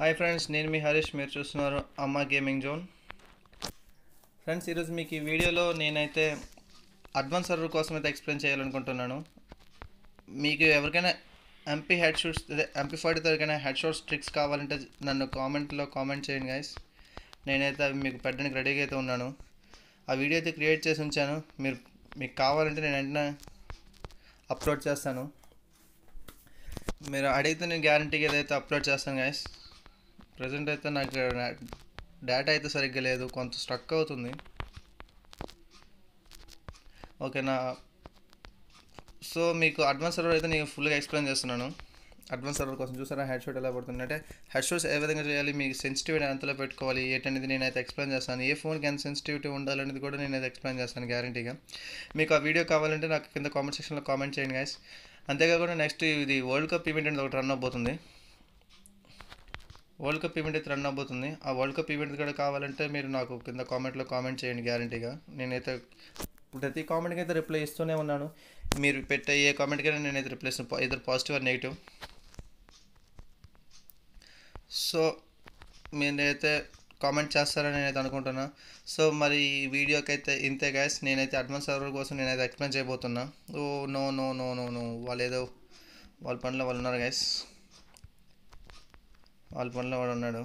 hi friends నేను మీ హరీష్ మీరు చూస్తున్నారు అమ్మ గేమింగ్ జోన్ ఫ్రెండ్స్ ఈరోజు మీకు ఈ వీడియోలో నేనైతే అడ్వాన్స్ సర్వర్ కోసం అయితే ఎక్స్ప్లెయిన్ చేయాలనుకుంటున్నాను మీకు ఎవరికైనా ఎంపీ హెడ్ షూట్స్ అదే ఎంపీ ఫార్టీ ఎవరికైనా హెడ్ షాట్స్ ట్రిక్స్ కావాలంటే నన్ను కామెంట్లో కామెంట్ చేయండి గైస్ నేనైతే మీకు పెట్టడానికి రెడీగా అయితే ఉన్నాను ఆ వీడియో అయితే క్రియేట్ చేసి ఉంచాను మీరు మీకు కావాలంటే నేను వెంటనే అప్లోడ్ చేస్తాను మీరు అడిగితే నేను గ్యారంటీగా ఏదైతే అప్లోడ్ చేస్తాను గైస్ ప్రజెంట్ అయితే నాకు డేటా అయితే సరిగ్గా లేదు కొంత స్ట్రక్ అవుతుంది ఓకేనా సో మీకు అడ్వాన్స్ సర్వర్ అయితే నేను ఫుల్గా ఎక్స్ప్లెయిన్ చేస్తున్నాను అడ్వాన్స్ సర్వర్ కోసం చూసారా హెడ్ షోట్ ఎలా పడుతుంది అంటే హెడ్ షోట్స్ ఏ విధంగా చేయాలి మీకు సెన్సిటివిటీ ఎంతలో పెట్టుకోవాలి ఏంటనేది నేనైతే ఎక్స్ప్లెయిన్ చేస్తాను ఏ ఫోన్కి ఎంత సెన్సిటివిటీ ఉండాలనేది కూడా నేనైతే ఎక్స్ప్లెయిన్ చేస్తాను గ్యారంటీగా మీకు ఆ వీడియో కావాలంటే నాకు కింద కామెంట్ సెక్షన్లో కామెంట్ చేయండి గాయస్ అంతేకాకుండా నెక్స్ట్ ఇది వరల్డ్ కప్ ఈవెంట్ అనేది ఒకటి రన్ అవుతుంది వరల్డ్ కప్ ఈవెంట్ అయితే రన్ అవ్వబోతుంది ఆ వరల్డ్ కప్ ఈవెంట్ కూడా కావాలంటే మీరు నాకు కింద కామెంట్లో కామెంట్ చేయండి గ్యారంటీగా నేనైతే ప్రతి కామెంట్కి అయితే రిప్లై ఇస్తూనే ఉన్నాను మీరు పెట్టే ఏ కామెంట్కైనా నేనైతే రిప్లై ఇస్తాను ఇద్దరు పాజిటివ్ ఆర్ నెగిటివ్ సో నేనైతే కామెంట్ చేస్తారని నేనైతే అనుకుంటున్నా సో మరి ఈ వీడియోకి అయితే ఇంతే గ్యాస్ నేనైతే అడ్వాన్స్ సర్వర్ కోసం నేనైతే ఎక్స్ప్లెయిన్ చేయబోతున్నా oh no no no no no వాళ్ళు ఏదో వాళ్ళ పనిలో వాళ్ళు ఉన్నారు గ్యాస్ వాళ్ళ పనిలో వాడు ఉన్నాడు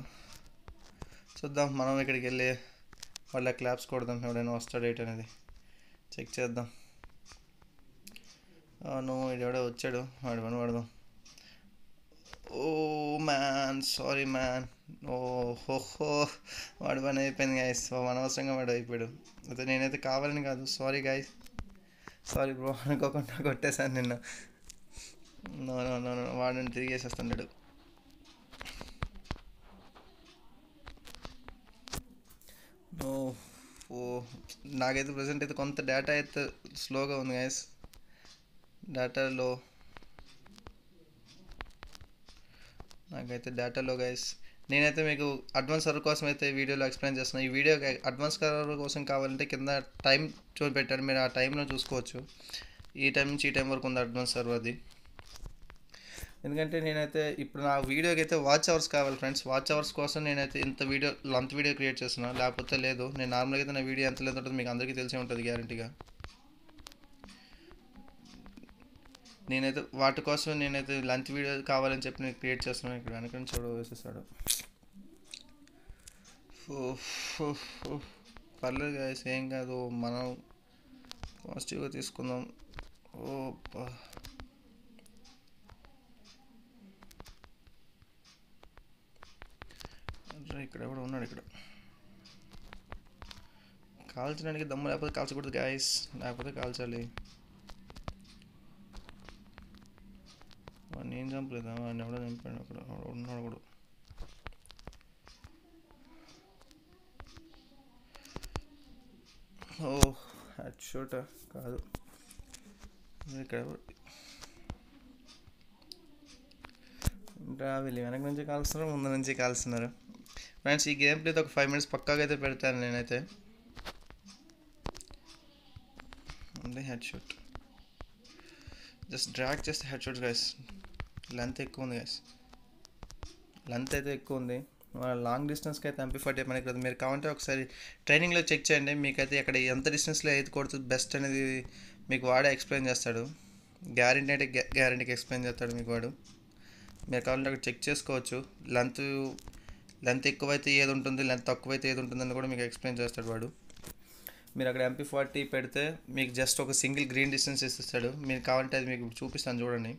చూద్దాం మనం ఇక్కడికి వెళ్ళి వాళ్ళ క్లాప్స్ కొడదాం ఎవడైనా వస్తాడు ఏంటి అనేది చెక్ చేద్దాం అవును ఇడెవడో వచ్చాడు వాడు పని వాడదాం oh man sorry man oh హోహో వాడు పని అయిపోయింది గాయస్ అనవసరంగా వాడు అయిపోయాడు అయితే నేనైతే కావాలని కాదు సారీ గాయస్ సారీ బ్రో అనుకోకుండా కొట్టేశాను నిన్న వాడిని తిరిగేసేస్తున్నాడు ఓ నాకైతే ప్రజెంట్ అయితే కొంత డేటా అయితే స్లోగా ఉంది గాయస్ డేటాలో నాకైతే డేటాలో గాయస్ నేనైతే మీకు అడ్వాన్స్ సర్వర్ కోసం అయితే వీడియోలో ఎక్స్ప్లెయిన్ చేస్తున్నాను ఈ వీడియో అడ్వాన్స్ సర్వర్ కోసం కావాలంటే కింద టైం చూపెట్టాడు మీరు ఆ టైంలో చూసుకోవచ్చు ఈ టైం నుంచి ఈ టైం వరకు ఉంది అడ్వాన్స్ అది ఎందుకంటే నేనైతే ఇప్పుడు నా వీడియోకి అయితే వాచ్ అవర్స్ కావాలి ఫ్రెండ్స్ వాచ్ అవర్స్ కోసం నేనైతే ఇంత వీడియో లంత్ వీడియో క్రియేట్ చేస్తున్నాను లేకపోతే లేదు నేను నార్మల్గా అయితే నా వీడియో ఎంత లేదు ఉంటుంది మీకు అందరికీ తెలిసే ఉంటుంది గ్యారంటీగా నేనైతే వాటి కోసం నేనైతే లంత్ వీడియో కావాలని చెప్పి నేను క్రియేట్ చేస్తున్నాను ఇక్కడ వెనక నుంచి చూడ వేసేసాడు పర్లేదు కాదు సేమ్ కాదు మనం పాజిటివ్గా తీసుకుందాం ఓ ఇక్కడ ఎవడో ఉన్నాడు ఇక్కడ కాల్చడానికి దమ్ము లేకపోతే కాల్చకూడదు గాయస్ లేకపోతే కాల్చాలి వాడిని ఏం చంపలేదు వాడిని ఎవడో చంపాడు అక్కడ ఉన్నాడు కూడా ఓ అచ్చోట కాదు ఇక్కడ వీళ్ళు వెనక నుంచి కాల్స్తున్నారు ముందు నుంచి కాల్స్తున్నారు ఫ్రెండ్స్ ఈ గేమ్ ప్లేతో ఒక ఫైవ్ మినిట్స్ పక్కాగా అయితే పెడతాను నేనైతే only head shoot just drag చేస్తే హెడ్ షూట్ గైస్ లెంత్ ఎక్కువ ఉంది గైస్ లెంత్ అయితే ఎక్కువ ఉంది లాంగ్ డిస్టెన్స్కి అయితే ఎంపీ ఫార్టీ మనకి కదా మీరు కావాలంటే ఒకసారి ట్రైనింగ్లో చెక్ చేయండి మీకైతే అక్కడ ఎంత డిస్టెన్స్లో ఏది కొడుతుంది బెస్ట్ అనేది మీకు వాడే ఎక్స్ప్లెయిన్ చేస్తాడు గ్యారంటీ అంటే గ్యారంటీకి ఎక్స్ప్లెయిన్ చేస్తాడు మీకు వాడు మీరు కావాలంటే అక్కడ చెక్ చేసుకోవచ్చు లెంత్ లెంత్ ఎక్కువైతే ఏది ఉంటుంది లెంత్ తక్కువైతే ఏది ఉంటుందని కూడా మీకు ఎక్స్ప్లెయిన్ చేస్తాడు వాడు మీరు అక్కడ ఎంపీ ఫార్టీ పెడితే మీకు జస్ట్ ఒక సింగిల్ గ్రీన్ డిస్టెన్స్ ఇస్తాడు మీరు కావాలంటే అది మీకు చూపిస్తాను చూడండి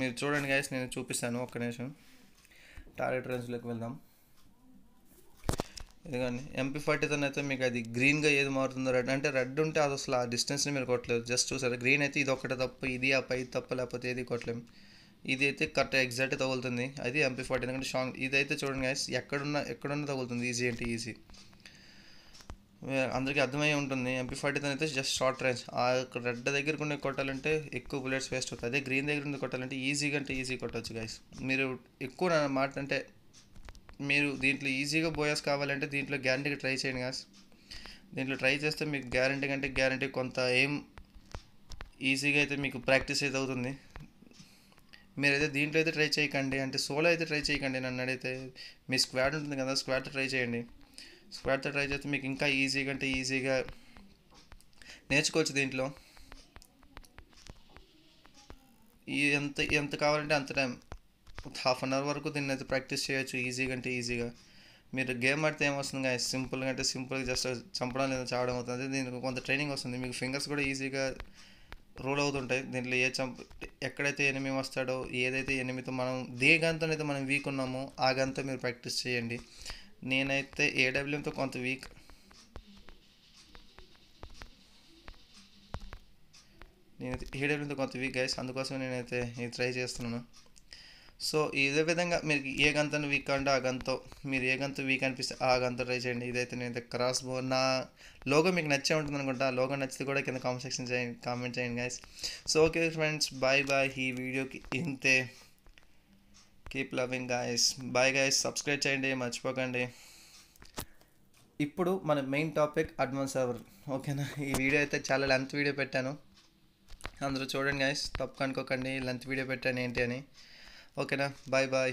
మీరు చూడండి గైస్ నేను చూపిస్తాను ఒక్క నిమిషం టార్గెట్ రేంజ్లోకి వెళ్దాం కానీ ఎంపీ ఫార్టీతో అయితే మీకు అది గ్రీన్గా ఏది మారుతుందో రెడ్ అంటే రెడ్ ఉంటే అది అసలు ఆ డిస్టెన్స్ని మీరు కొట్టలేదు జస్ట్ చూసారు గ్రీన్ అయితే ఇది ఒకటే తప్పు ఇది ఆ పై తప్ప లేకపోతే ఏది కొట్టలేము ఇది అయితే కరెక్ట్ ఎగ్జాక్ట్ తగులుతుంది అది ఎంపీ ఫార్టీ ఎందుకంటే షాంగ్ అయితే చూడండి గాయస్ ఎక్కడున్న ఎక్కడున్న తగులుతుంది ఈజీ అంటే ఈజీ అందరికీ అర్థమయ్యే ఉంటుంది ఎంపీ ఫార్టీ అయితే జస్ట్ షార్ట్ రేంజ్ ఆ రెడ్ దగ్గర ఉండి కొట్టాలంటే ఎక్కువ బుల్లెట్స్ వేస్ట్ అవుతుంది అదే గ్రీన్ దగ్గర ఉండి కొట్టాలంటే ఈజీగా అంటే ఈజీ కొట్టవచ్చు గాయస్ మీరు ఎక్కువ మాట అంటే మీరు దీంట్లో ఈజీగా బోయాస్ కావాలంటే దీంట్లో గ్యారంటీకి ట్రై చేయండి గాస్ దీంట్లో ట్రై చేస్తే మీకు గ్యారంటీ కంటే గ్యారంటీ కొంత ఏం ఈజీగా అయితే మీకు ప్రాక్టీస్ అయితే అవుతుంది మీరైతే దీంట్లో అయితే ట్రై చేయకండి అంటే సోలో అయితే ట్రై చేయకండి నన్ను అడిగితే మీ స్క్వాడ్ ఉంటుంది కదా స్క్వాడ్ ట్రై చేయండి స్క్వాడ్తో ట్రై చేస్తే మీకు ఇంకా ఈజీగా అంటే ఈజీగా నేర్చుకోవచ్చు దీంట్లో ఎంత ఎంత కావాలంటే అంత టైం హాఫ్ అన్ అవర్ వరకు దీన్ని అయితే ప్రాక్టీస్ చేయొచ్చు ఈజీగా అంటే ఈజీగా మీరు గేమ్ ఆడితే ఏమొస్తుంది కానీ సింపుల్గా అంటే సింపుల్గా జస్ట్ చంపడం లేదా చావడం అవుతుంది దీనికి కొంత ట్రైనింగ్ వస్తుంది మీకు ఫింగర్స్ కూడా ఈజీగా రోల్ అవుతుంటాయి దీంట్లో ఏ చంప ఎక్కడైతే ఎనిమి వస్తాడో ఏదైతే ఎనిమితో మనం దే గంతనైతే మనం వీక్ ఉన్నామో ఆ గంతో మీరు ప్రాక్టీస్ చేయండి నేనైతే ఏడబ్ల్యూఎంతో కొంత వీక్ నేనైతే ఏడబ్ల్యూఎంతో కొంత వీక్ గైస్ అందుకోసం నేనైతే ఇది ట్రై చేస్తున్నాను సో ఇదే విధంగా మీరు ఏ గంతను వీక్ అంటే ఆ గంతో మీరు ఏ గంత వీక్ అనిపిస్తే ఆ గంత ట్రై చేయండి ఇదైతే నేను క్రాస్ బో నా లోగో మీకు నచ్చే ఉంటుంది అనుకుంటా లోగో నచ్చితే కూడా కింద కామెంట్ సెక్షన్ చేయండి కామెంట్ చేయండి guys so okay friends bye bye ఈ వీడియోకి ఇంతే keep loving guys bye guys subscribe చేయండి మర్చిపోకండి ఇప్పుడు మన మెయిన్ టాపిక్ అడ్వాన్స్ అవర్ ఓకేనా ఈ వీడియో అయితే చాలా లెంత్ వీడియో పెట్టాను అందరూ చూడండి గాయస్ తప్పు కనుకోకండి లెంత్ వీడియో పెట్టాను ఏంటి అని ఓకేనా బాయ్ బాయ్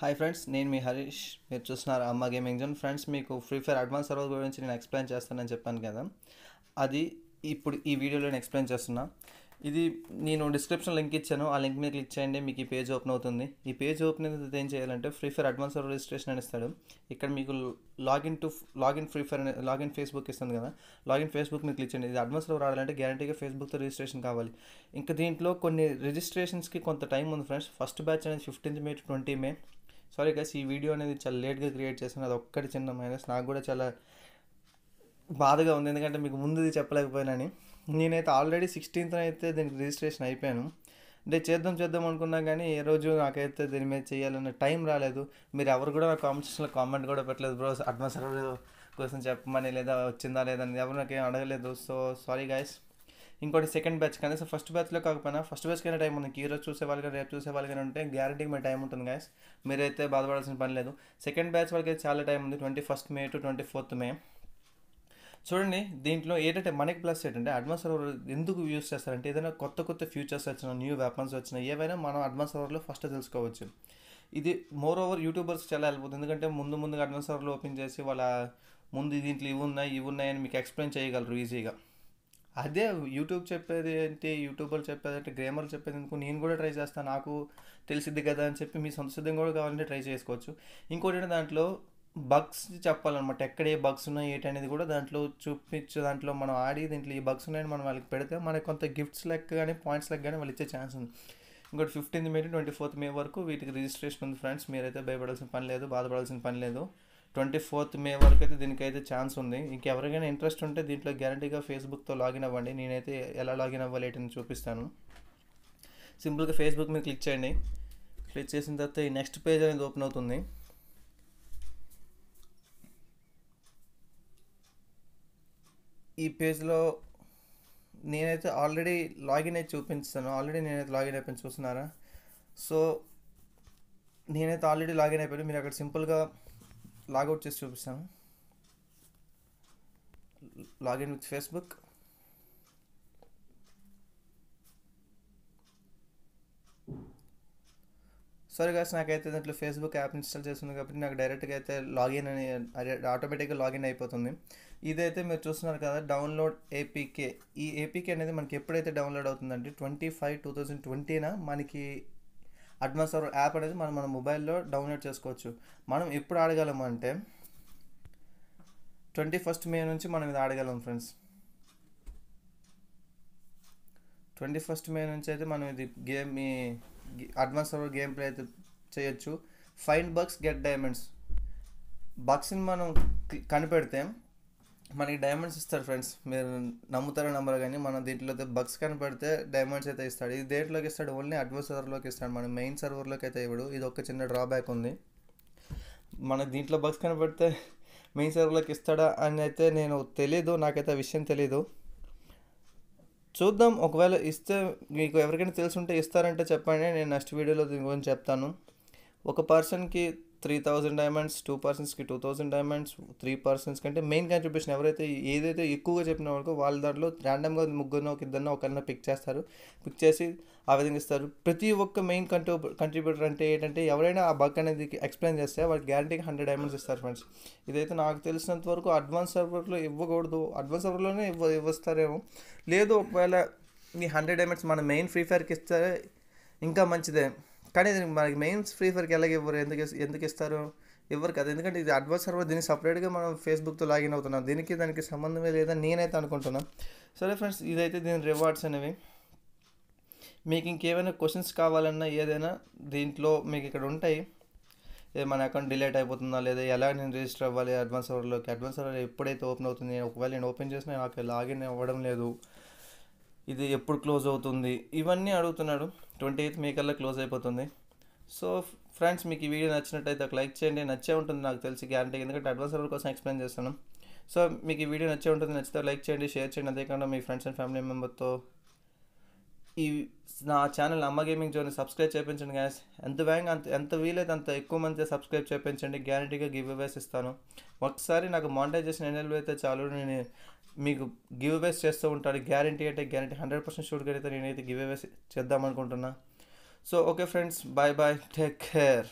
హాయ్ ఫ్రెండ్స్ నేను మీ హరీష్ మీరు చూస్తున్నారు అమ్మ గేమింగ్ జోన్ ఫ్రెండ్స్ మీకు ఫ్రీ ఫైర్ అడ్వాన్స్ సర్వర్ గురించి నేను ఎక్స్ప్లెయిన్ చేస్తానని చెప్పాను కదా అది ఇప్పుడు ఈ వీడియోలో నేను ఎక్స్ప్లెయిన్ చేస్తున్నా ఇది నేను డిస్క్రిప్షన్ లింక్ ఇచ్చాను ఆ లింక్ మీద క్లిక్ చేయండి మీకు ఈ పేజ్ ఓపెన్ అవుతుంది ఈ పేజ్ ఓపెన్ అయితే ఏం చేయాలంటే ఫ్రీ ఫైర్ అడ్వాన్స్ రిజిస్ట్రేషన్ అని ఇస్తాడు ఇక్కడ మీకు login to login Free Fire login Facebook ఇస్తుంది కదా లాగిన్ ఫేస్బుక్ మీద క్లిక్ చేయండి ఇది అడ్వాన్స్లో రావాలంటే గ్యారంటీగా ఫేస్బుక్తో రిజిస్ట్రేషన్ కావాలి ఇంకా దీంట్లో కొన్ని రిజిస్ట్రేషన్స్కి కొంత టైం ఉంది ఫ్రెండ్స్ ఫస్ట్ బ్యాచ్ అనేది fifteenth May to twenty May sorry guys ఈ వీడియో అనేది చాలా లేట్గా క్రియేట్ చేశాను అది ఒక్కటి చిన్న మైనస్ నాకు కూడా చాలా బాధగా ఉంది ఎందుకంటే మీకు ముందుది అని నేనైతే ఆల్రెడీ సిక్స్టీన్త్న అయితే దీనికి రిజిస్ట్రేషన్ అయిపోయాను అంటే చేద్దాం చేద్దాం అనుకున్నా కానీ ఏ రోజు నాకైతే దీని మీద చేయాలన్న టైం రాలేదు మీరు ఎవరు కూడా నా కామెంట్స్లో కామెంట్ కూడా పెట్టలేదు బ్రోస్ అడ్వాన్స్ కోసం చెప్పమని లేదా వచ్చిందా లేదా అని ఎవరు నాకేం అడగలేదు సో సారీ గాయస్ ఇంకోటి సెకండ్ బ్యాచ్ కానీ సో ఫస్ట్ బ్యాచ్లో కాకపోయినా ఫస్ట్ బ్యాచ్ కన్నా టైం ఉంది ఈ రోజు చూసేవాళ్ళు కానీ రేపు చూసేవాళ్ళు కానీ ఉంటే గ్యారంటీ మీ టైం ఉంటుంది గాయస్ మీరైతే బాధపడాల్సిన పని లేదు సెకండ్ బ్యాచ్ వాళ్ళకి చాలా టైం ఉంది twenty first May to twenty fourth May చూడండి దీంట్లో ఏంటంటే మనకి ప్లస్ ఏంటంటే అడ్వాన్స్ సర్వర్ ఎందుకు యూస్ చేస్తారంటే ఏదైనా కొత్త కొత్త ఫ్యూచర్స్ వచ్చిన న్యూ వెపన్స్ వచ్చినా ఏవైనా మనం అడ్వాన్స్ సర్వర్లో ఫస్ట్ తెలుసుకోవచ్చు ఇది మోర్ ఓవర్ యూట్యూబర్స్ చాలా వెళ్ళిపోతుంది ఎందుకంటే ముందు ముందుగా అడ్వాన్స్ సర్వర్లు ఓపెన్ చేసి వాళ్ళ ముందు దీంట్లో ఇవి ఉన్నాయి ఇవి ఉన్నాయి అని మీకు ఎక్స్ప్లెయిన్ చేయగలరు ఈజీగా అదే యూట్యూబ్ చెప్పేది ఏంటి యూట్యూబర్లు చెప్పేది అంటే గ్రేమర్లు చెప్పేది ఎందుకు నేను కూడా ట్రై చేస్తాను నాకు తెలిసిద్ది కదా అని చెప్పి మీ సొంత సిద్ధం కూడా కావాలంటే ట్రై చేసుకోవచ్చు ఇంకోటి దాంట్లో బగ్స్ చెప్పాలన్నమాట ఎక్కడ ఏ బగ్స్ ఉన్నాయి ఏంటి అనేది కూడా దాంట్లో చూపించే దాంట్లో మనం ఆడి దీంట్లో ఈ బగ్స్ ఉన్నాయని మనం వాళ్ళకి పెడితే మనకి కొంత గిఫ్ట్స్ లెక్క కానీ పాయింట్స్ లెక్క కానీ వాళ్ళు ఇచ్చే ఛాన్స్ ఉంది ఇంకోటి fifteenth May twenty fourth May వరకు వీటికి రిజిస్ట్రేషన్ ఉంది ఫ్రెండ్స్ మీరైతే భయపడాల్సిన పని లేదు బాధపడాల్సిన పని లేదు ట్వంటీ ఫోర్త్ మే వరకు అయితే దీనికైతే ఛాన్స్ ఉంది ఇంకెవరికైనా ఇంట్రెస్ట్ ఉంటే దీంట్లో గ్యారంటీగా ఫేస్బుక్తో లాగిన్ అవ్వండి నేనైతే ఎలా లాగిన్ అవ్వాలి ఏంటని చూపిస్తాను సింపుల్గా ఫేస్బుక్ మీద క్లిక్ చేయండి క్లిక్ చేసిన తర్వాత ఈ నెక్స్ట్ పేజ్ అనేది ఓపెన్ అవుతుంది ఈ పేజ్లో నేనైతే ఆల్రెడీ లాగిన్ అయి చూపించాను ఆల్రెడీ నేనైతే లాగిన్ అయిపోయింది చూస్తున్నారా సో నేనైతే ఆల్రెడీ లాగిన్ అయిపోయాను మీరు అక్కడ సింపుల్గా లాగౌట్ చేసి చూపిస్తాను లాగిన్ విత్ ఫేస్బుక్ సరే గాస్ నాకైతే దాంట్లో ఫేస్బుక్ యాప్ ఇన్స్టాల్ చేస్తుంది కాబట్టి నాకు డైరెక్ట్గా అయితే లాగిన్ అని ఆటోమేటిక్గా లాగిన్ అయిపోతుంది ఇదైతే మీరు చూస్తున్నారు కదా డౌన్లోడ్ ఏపీకే ఈ ఏపీకే అనేది మనకి ఎప్పుడైతే డౌన్లోడ్ అవుతుందంటే ట్వంటీ ఫైవ్ టూ థౌజండ్ ట్వంటీన మనకి అడ్వాన్స్ యాప్ అనేది మనం మన మొబైల్లో డౌన్లోడ్ చేసుకోవచ్చు మనం ఎప్పుడు ఆడగలం అంటే ట్వంటీ ఫస్ట్ మే నుంచి మనం ఇది ఆడగలం ఫ్రెండ్స్ ట్వంటీ ఫస్ట్ మే నుంచి అయితే మనం ఇది game advance server game play అయితే చేయొచ్చు ఫైన్ బగ్స్ గెట్ డైమండ్స్ బగ్స్ని మనం కనిపెడితే మనకి డైమండ్స్ ఇస్తారు ఫ్రెండ్స్ మీరు నమ్ముతారో నమ్మరు కానీ మన దీంట్లో అయితే బగ్స్ కనిపెడితే డైమండ్స్ అయితే ఇస్తాడు ఇది దేంట్లోకి ఇస్తాడు ఓన్లీ అడ్వాన్స్ సర్వర్లోకి ఇస్తాడు మన మెయిన్ సర్వర్లోకి అయితే ఇవ్వడు ఇది ఒక చిన్న డ్రాబ్యాక్ ఉంది మన దీంట్లో బగ్స్ కనపడితే మెయిన్ సర్వర్లోకి ఇస్తాడా అని అయితే నేను తెలీదు నాకైతే విషయం తెలీదు చూద్దాం ఒకవేళ ఇస్తే మీకు ఎవరికైనా తెలిసి ఉంటే ఇస్తారంటే చెప్పండి నేను నెక్స్ట్ వీడియోలో దీని గురించి చెప్తాను ఒక పర్సన్కి త్రీ థౌజండ్ డైమండ్స్ టూ పర్సన్స్కి two thousand diamonds three persons కంటే మెయిన్ కాంట్రిబ్యూషన్ ఎవరైతే ఏదైతే ఎక్కువగా చెప్పిన వాళ్ళకో వాళ్ళ దాంట్లో ర్యాండమ్గా ముగ్గురినో ఒక ఇద్దరినో ఒకరినో పిక్ చేస్తారు పిక్ చేసి ఆ విధంగా ఇస్తారు ప్రతి ఒక్క మెయిన్ కంట్రూ కంట్రిబ్యూటర్ అంటే ఏంటంటే ఎవరైనా ఆ బగ్ అనేది ఎక్స్ప్లెయిన్ చేస్తే వాళ్ళకి గ్యారంటీగా హండ్రెడ్ డైమండ్స్ ఇస్తారు ఫ్రెండ్స్ ఇదైతే నాకు తెలిసినంత వరకు అడ్వాన్స్ సర్వర్లో ఇవ్వకూడదు అడ్వాన్స్ సర్వర్లోనే ఇవ్వ ఇవ్వస్తారేమో లేదు ఒకవేళ ఈ హండ్రెడ్ డైమండ్స్ మన మెయిన్ ఫ్రీ ఫైర్కి ఇస్తే ఇంకా మంచిదే కానీ మనకి మెయిన్స్ ఫ్రీ ఫైర్కి ఎలాగ ఇవ్వరు ఎందుకు ఎందుకు ఇస్తారు ఇవ్వరు కదా ఎందుకంటే ఇది అడ్వాన్స్ సర్వర్ దీన్ని సపరేట్గా మనం ఫేస్బుక్తో లాగిన్ అవుతున్నాం దీనికి దానికి సంబంధమే లేదని నేనైతే అనుకుంటున్నాను సరే ఫ్రెండ్స్ ఇదైతే దీని రివార్డ్స్ అనేవి మీకు ఇంకేమైనా క్వశ్చన్స్ కావాలన్నా ఏదైనా దీంట్లో మీకు ఇక్కడ ఉంటాయి మన అకౌంట్ డిలేట్ అయిపోతుందా లేదా ఎలా నేను రిజిస్టర్ అవ్వాలి అడ్వాన్స్ అవర్లోకి అడ్వాన్స్ అవర్ ఎప్పుడైతే ఓపెన్ అవుతుంది ఒకవేళ నేను ఓపెన్ చేసినా నాకు లాగిన్ అవ్వడం లేదు ఇది ఎప్పుడు క్లోజ్ అవుతుంది ఇవన్నీ అడుగుతున్నాడు ట్వంటీ ఎయిత్ మే కల్లా క్లోజ్ అయిపోతుంది సో ఫ్రెండ్స్ మీకు ఈ వీడియో నచ్చినట్టయితే ఒక లైక్ చేయండి నచ్చే ఉంటుంది నాకు తెలిసి గ్యారంటీ ఎందుకంటే అడ్వాన్స్ లెవెల్ కోసం ఎక్స్ప్లెయిన్ చేస్తాను సో మీకు ఈ వీడియో నచ్చే ఉంటుంది నచ్చితే లైక్ చేయండి షేర్ చేయండి అదేకాకుండా మీ ఫ్రెండ్స్ అండ్ ఫ్యామిలీ మెంబర్తో ఈ నా channel Amma gaming zone subscribe చేయించండి గ్యాస్ ఎంత వేగంగా అంత ఎంత వీలైతే అంత ఎక్కువ మంది సబ్స్క్రైబ్ చేయించండి గ్యారంటీగా గివ్ అవేస్ ఇస్తాను ఒకసారి నాకు మానిటైజేషన్ ఎనేబుల్ అయితే చాలు నేను మీకు గివ్ అవేస్ చేస్తూ ఉంటాడు గ్యారంటీ అంటే గ్యారంటీ హండ్రెడ్ పర్సెంట్ షూట్ అయితే నేనైతే గివ్ అవేస్ చేద్దాం అనుకుంటున్నా so okay friends bye bye take care